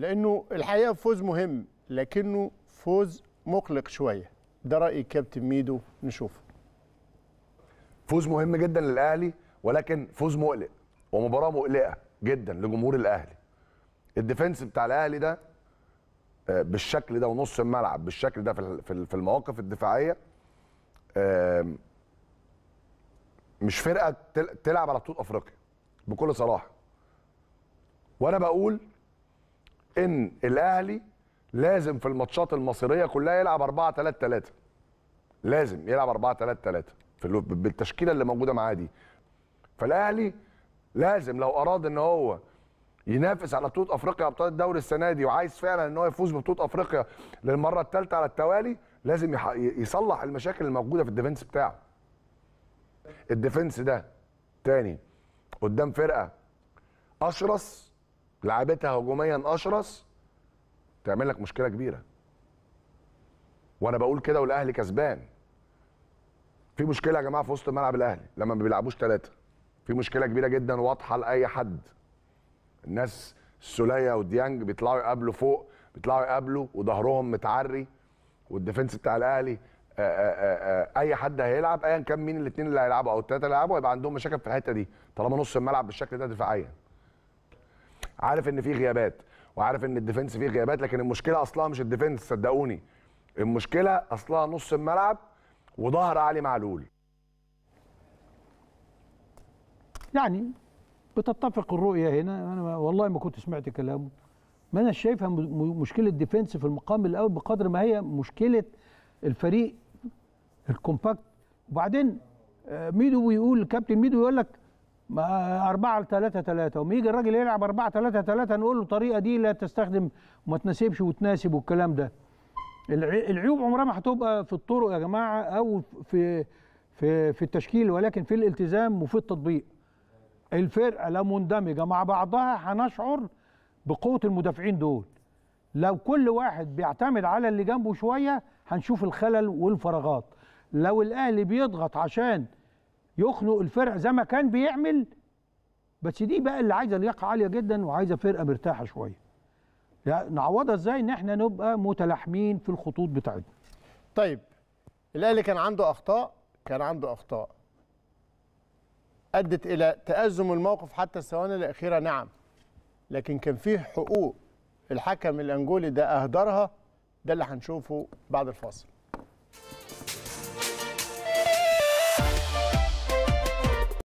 لانه الحقيقه فوز مهم لكنه فوز مقلق شويه ده راي كابتن ميدو نشوفه فوز مهم جدا للاهلي ولكن فوز مقلق ومباراه مقلقه جدا لجمهور الاهلي الديفنس بتاع الاهلي ده آه، بالشكل ده ونص الملعب بالشكل ده في المواقف الدفاعيه آه، مش فرقه تلعب على بطوله افريقيا بكل صراحه وانا بقول ان الاهلي لازم في الماتشات المصيريه كلها يلعب 4 3 3 لازم يلعب 4 3 3 في بالتشكيله اللي موجوده معاه دي فالاهلي لازم لو اراد ان هو ينافس على بطوله افريقيا ابطال الدوري السنه دي وعايز فعلا ان هو يفوز ببطوله افريقيا للمره الثالثه على التوالي لازم يصلح المشاكل الموجوده في الديفنس بتاعه الديفنس ده تاني قدام فرقه اشرس لعبتها هجوميا اشرس تعمل لك مشكله كبيره وانا بقول كده والاهلي كسبان في مشكله يا جماعه في وسط ملعب الاهلي لما ما بيلعبوش ثلاثه في مشكله كبيره جدا واضحه لاي حد الناس السوليه وديانج بيطلعوا يقابلوا فوق بيطلعوا يقابلوا وظهرهم متعري والديفنس بتاع الاهلي آه، آه، آه، اي حد هيلعب ايا كان مين الاثنين اللي هيلعبوا او الثلاثه اللي هيلعبوا هيبقى عندهم مشاكل في الحته دي طالما نص الملعب بالشكل ده دفاعيا عارف ان في غيابات وعارف ان الديفنس فيه غيابات لكن المشكله اصلها مش الديفنس صدقوني المشكله اصلها نص الملعب وظهر علي معلول يعني بتتفق الرؤيه هنا انا والله ما كنت سمعت كلامه ما انا شايفها مشكله ديفنس في المقام الاول بقدر ما هي مشكله الفريق الكومباكت وبعدين آه، ميدو بيقول الكابتن ميدو يقول لك ما 4 3 3 ويجي الراجل يلعب 4 3 3 نقول له الطريقه دي لا تستخدم وما تناسبش وتناسب والكلام ده العيوب عمرها ما هتبقى في الطرق يا جماعه او في في في التشكيل ولكن في الالتزام وفي التطبيق الفرقه لو مندمجه مع بعضها هنشعر بقوه المدافعين دول لو كل واحد بيعتمد على اللي جنبه شويه هنشوف الخلل والفراغات لو الاهلي بيضغط عشان يخنق الفرقه زي ما كان بيعمل بس دي بقى اللي عايزه لياقه عاليه جدا وعايزه فرقه مرتاحه شويه نعوضها ازاي ان احنا نبقى متلاحمين في الخطوط بتاعتنا طيب الاهلي كان عنده اخطاء كان عنده اخطاء ادت الى تازم الموقف حتى الثواني الاخيره نعم لكن كان فيه حقوق الحكم الانجولي ده اهدرها ده اللي هنشوفه بعد الفاصل